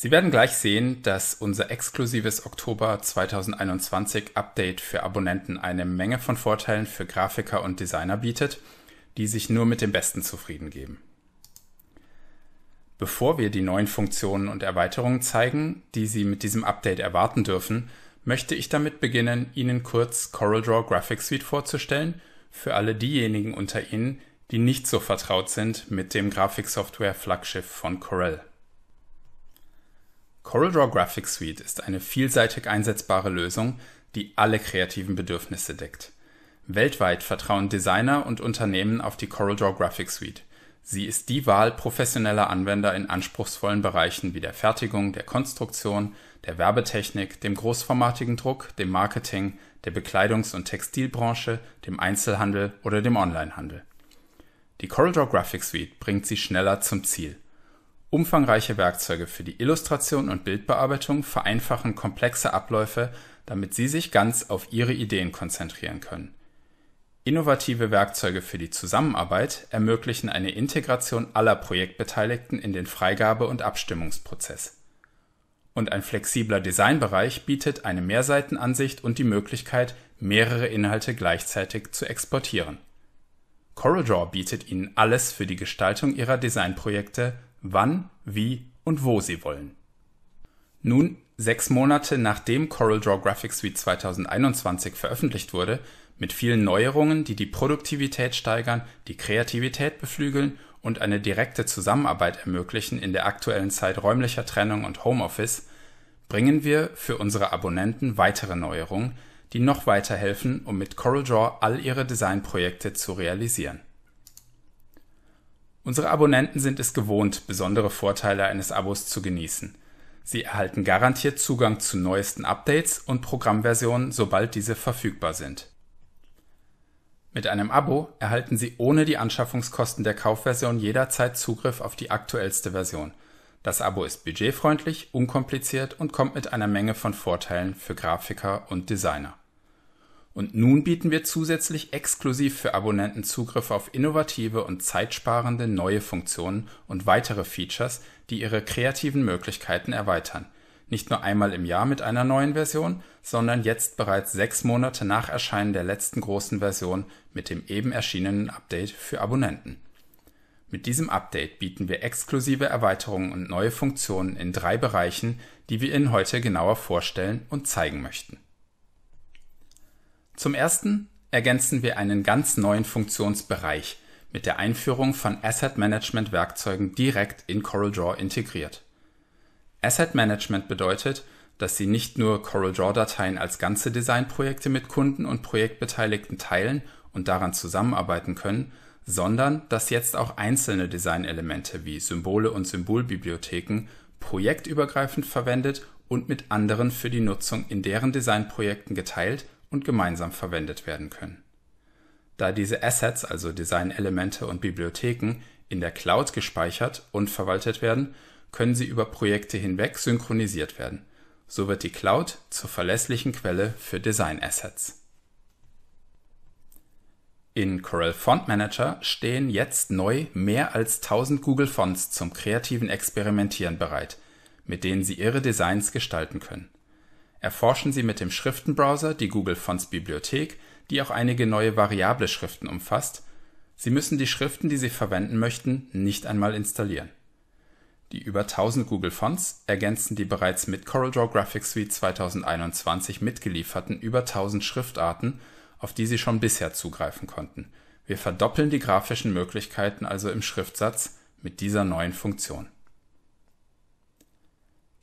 Sie werden gleich sehen, dass unser exklusives Oktober 2021 Update für Abonnenten eine Menge von Vorteilen für Grafiker und Designer bietet, die sich nur mit dem Besten zufrieden geben. Bevor wir die neuen Funktionen und Erweiterungen zeigen, die Sie mit diesem Update erwarten dürfen, möchte ich damit beginnen, Ihnen kurz CorelDRAW Graphics Suite vorzustellen, für alle diejenigen unter Ihnen, die nicht so vertraut sind mit dem Grafiksoftware-Flaggschiff von Corel. CorelDRAW Graphics Suite ist eine vielseitig einsetzbare Lösung, die alle kreativen Bedürfnisse deckt. Weltweit vertrauen Designer und Unternehmen auf die CorelDRAW Graphics Suite. Sie ist die Wahl professioneller Anwender in anspruchsvollen Bereichen wie der Fertigung, der Konstruktion, der Werbetechnik, dem großformatigen Druck, dem Marketing, der Bekleidungs- und Textilbranche, dem Einzelhandel oder dem Onlinehandel. Die CorelDRAW Graphics Suite bringt sie schneller zum Ziel – Umfangreiche Werkzeuge für die Illustration und Bildbearbeitung vereinfachen komplexe Abläufe, damit Sie sich ganz auf Ihre Ideen konzentrieren können. Innovative Werkzeuge für die Zusammenarbeit ermöglichen eine Integration aller Projektbeteiligten in den Freigabe und Abstimmungsprozess. Und ein flexibler Designbereich bietet eine Mehrseitenansicht und die Möglichkeit, mehrere Inhalte gleichzeitig zu exportieren. CorelDRAW bietet Ihnen alles für die Gestaltung Ihrer Designprojekte wann, wie und wo sie wollen. Nun, sechs Monate nachdem CorelDRAW Graphics Suite 2021 veröffentlicht wurde, mit vielen Neuerungen, die die Produktivität steigern, die Kreativität beflügeln und eine direkte Zusammenarbeit ermöglichen in der aktuellen Zeit räumlicher Trennung und Homeoffice, bringen wir für unsere Abonnenten weitere Neuerungen, die noch weiterhelfen, um mit CorelDRAW all ihre Designprojekte zu realisieren. Unsere Abonnenten sind es gewohnt, besondere Vorteile eines Abos zu genießen. Sie erhalten garantiert Zugang zu neuesten Updates und Programmversionen, sobald diese verfügbar sind. Mit einem Abo erhalten Sie ohne die Anschaffungskosten der Kaufversion jederzeit Zugriff auf die aktuellste Version. Das Abo ist budgetfreundlich, unkompliziert und kommt mit einer Menge von Vorteilen für Grafiker und Designer und nun bieten wir zusätzlich exklusiv für Abonnenten Zugriff auf innovative und zeitsparende neue Funktionen und weitere Features, die ihre kreativen Möglichkeiten erweitern. Nicht nur einmal im Jahr mit einer neuen Version, sondern jetzt bereits sechs Monate nach Erscheinen der letzten großen Version mit dem eben erschienenen Update für Abonnenten. Mit diesem Update bieten wir exklusive Erweiterungen und neue Funktionen in drei Bereichen, die wir Ihnen heute genauer vorstellen und zeigen möchten. Zum ersten ergänzen wir einen ganz neuen Funktionsbereich mit der Einführung von Asset Management Werkzeugen direkt in CorelDRAW integriert. Asset Management bedeutet, dass Sie nicht nur CorelDRAW-Dateien als ganze Designprojekte mit Kunden und Projektbeteiligten teilen und daran zusammenarbeiten können, sondern dass jetzt auch einzelne Designelemente wie Symbole und Symbolbibliotheken projektübergreifend verwendet und mit anderen für die Nutzung in deren Designprojekten geteilt und gemeinsam verwendet werden können. Da diese Assets, also Designelemente und Bibliotheken, in der Cloud gespeichert und verwaltet werden, können sie über Projekte hinweg synchronisiert werden. So wird die Cloud zur verlässlichen Quelle für Design-Assets. In Corel Font Manager stehen jetzt neu mehr als 1000 Google Fonts zum kreativen Experimentieren bereit, mit denen Sie Ihre Designs gestalten können erforschen sie mit dem Schriftenbrowser die Google-Fonts-Bibliothek, die auch einige neue variable Schriften umfasst, Sie müssen die Schriften, die Sie verwenden möchten, nicht einmal installieren. Die über 1000 Google Fonts ergänzen die bereits mit CorelDRAW Graphics Suite 2021 mitgelieferten über 1000 Schriftarten, auf die Sie schon bisher zugreifen konnten. Wir verdoppeln die grafischen Möglichkeiten also im Schriftsatz mit dieser neuen Funktion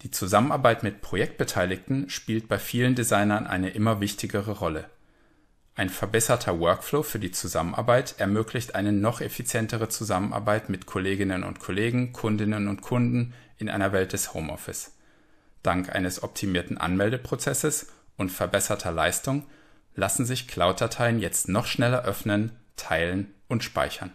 die Zusammenarbeit mit Projektbeteiligten spielt bei vielen Designern eine immer wichtigere Rolle. Ein verbesserter Workflow für die Zusammenarbeit ermöglicht eine noch effizientere Zusammenarbeit mit Kolleginnen und Kollegen, Kundinnen und Kunden in einer Welt des Homeoffice. Dank eines optimierten Anmeldeprozesses und verbesserter Leistung lassen sich Cloud-Dateien jetzt noch schneller öffnen, teilen und speichern